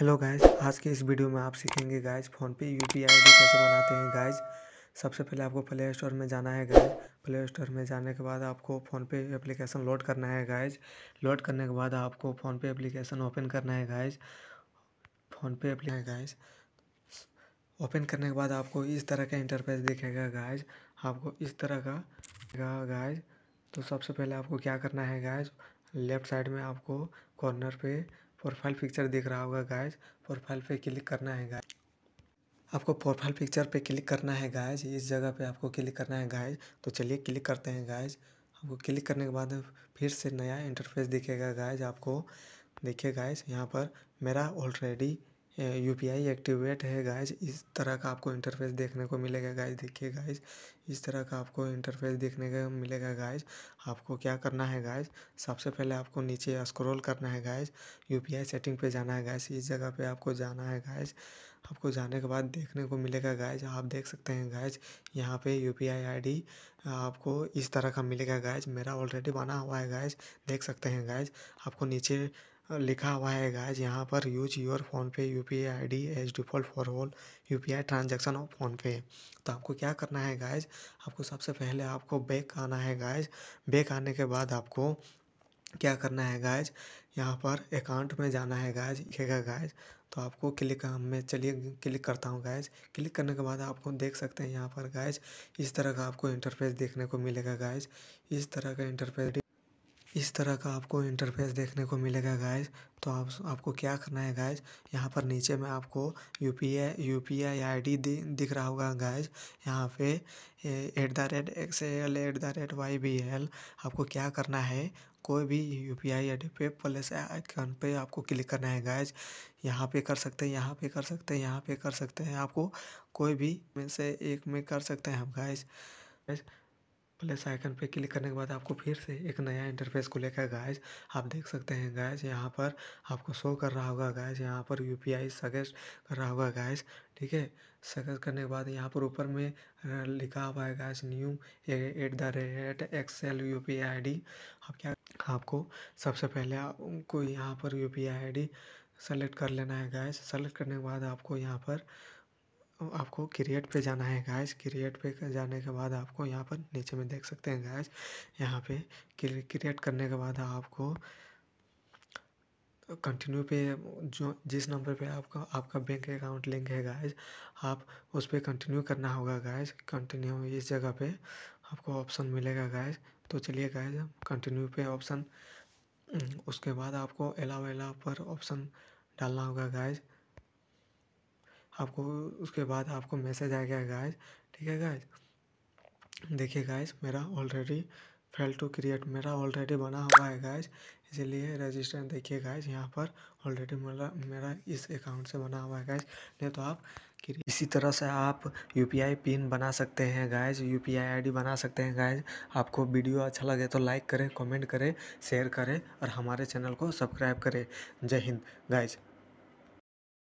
hello guys आज के इस वीडियो में आप सीखेंगे guys PhonePe U P I D कैसे बनाते हैं गाइस सबसे पहले आपको प्ले स्टोर में जाना है गाइस प्ले स्टोर में जाने के बाद आपको फ़ोनपे एप्लीकेशन लोड करना है गाइस लोड करने के बाद आपको फ़ोनपे एप्लीकेशन ओपन करना है गाइस फ़ोनपे एप्ली है गाइस ओपन करने के बाद आपको इस तरह का इंटरफेस दिखेगा गाइज आपको इस तरह का गाइज तो सबसे पहले आपको क्या करना है गाइज लेफ़्ट साइड में आपको कॉर्नर पे प्रोफाइल पिक्चर दिख रहा होगा गायज प्रोफाइल पे क्लिक करना है गाय आपको प्रोफाइल पिक्चर पे क्लिक करना है गायज इस जगह पे आपको क्लिक करना है गायज तो चलिए क्लिक करते हैं गायज आपको क्लिक करने के बाद फिर से नया इंटरफेस दिखेगा गायज आपको देखिए गायज यहाँ पर मेरा already U P I activate है गाइज इस तरह का आपको इंटरफेस देखने को मिलेगा गाइज देखिए गाइज इस तरह का आपको इंटरफेस देखने को मिलेगा गाइज आपको क्या करना है गाइज सबसे पहले आपको नीचे स्क्रॉल करना है guys U P I setting पे जाना है गाइज इस जगह पे आपको जाना है गाइज आपको जाने के बाद देखने को मिलेगा गाइज आप देख सकते हैं गाइज यहाँ पे U P I I D आपको इस तरह का मिलेगा गाइज मेरा ऑलरेडी बना हुआ है गाइज देख सकते हैं गाइज आपको नीचे लिखा हुआ है गाइज यहाँ पर use your PhonePe U P I D as default for all U P I transaction of PhonePe तो आपको क्या करना है गाइज आपको सबसे पहले आपको बैक आना है गाइज बैक आने के बाद आपको क्या करना है गाइज यहाँ पर अकाउंट में जाना है गाइज लिखेगा गाइज तो आपको क्लिक मैं चलिए क्लिक करता हूँ गाइज क्लिक करने के बाद आपको देख सकते हैं यहाँ पर गाइज इस तरह का आपको इंटरफेस देखने को मिलेगा गाइज इस तरह का इंटरफेस इस तरह का आपको इंटरफेस देखने को मिलेगा गाइस तो आप आपको क्या करना है गाइस यहाँ पर नीचे में आपको U P I U P I I D दिख रहा होगा गाइस यहाँ पे at the rate X L at the rate Y B L आपको क्या करना है कोई भी U P I I D पे प्लस आइकन पे आपको क्लिक करना है गाइज यहाँ पे कर सकते हैं यहाँ पे कर सकते हैं यहाँ पे कर सकते हैं आपको कोई भी में से एक में कर सकते हैं हम गाइज गाइज प्लस आइकन पे क्लिक करने के बाद आपको फिर से एक नया इंटरफेस को लेकर गायज आप देख सकते हैं गायज यहाँ पर आपको शो कर रहा होगा गायज यहाँ पर यू पी आई सजेस्ट कर रहा होगा गायज ठीक है सजेस्ट करने के बाद यहाँ पर ऊपर में लिखा हुआ है guys new at the rate excel U P I D आप क्या आपको सबसे पहले आपको यहाँ पर U P I I D select कर लेना है गायज सेलेक्ट करने के बाद आपको यहाँ पर आपको क्रिएट पे जाना है गैस क्रिएट पे जाने के बाद आपको यहाँ पर नीचे में देख सकते हैं गैस यहाँ पे क्रिएट करने के बाद आपको कंटिन्यू पे जो जिस नंबर पे आपका आपका बैंक अकाउंट लिंक है गाइज आप उस पर कंटिन्यू करना होगा गाइज कंटिन्यू इस जगह पे आपको ऑप्शन मिलेगा गैस तो चलिए गाइज कंटिन्यू पे ऑप्शन उसके बाद आपको एला एलाव पर ऑप्शन डालना होगा गाइज आपको उसके बाद आपको मैसेज आ गया गाइस ठीक है गाइस देखिए गाइस मेरा ऑलरेडी फेल टू क्रिएट मेरा ऑलरेडी बना हुआ है गाइस इसीलिए रजिस्टर देखिए गाइस यहाँ पर ऑलरेडी मेरा मेरा इस अकाउंट से बना हुआ है गाइस नहीं तो आप इसी तरह से आप यू पिन बना सकते हैं गाइस यू पी आई बना सकते हैं गाइस आपको वीडियो अच्छा लगे तो लाइक करें कमेंट करें शेयर करें और हमारे चैनल को सब्सक्राइब करें जय हिंद गाइज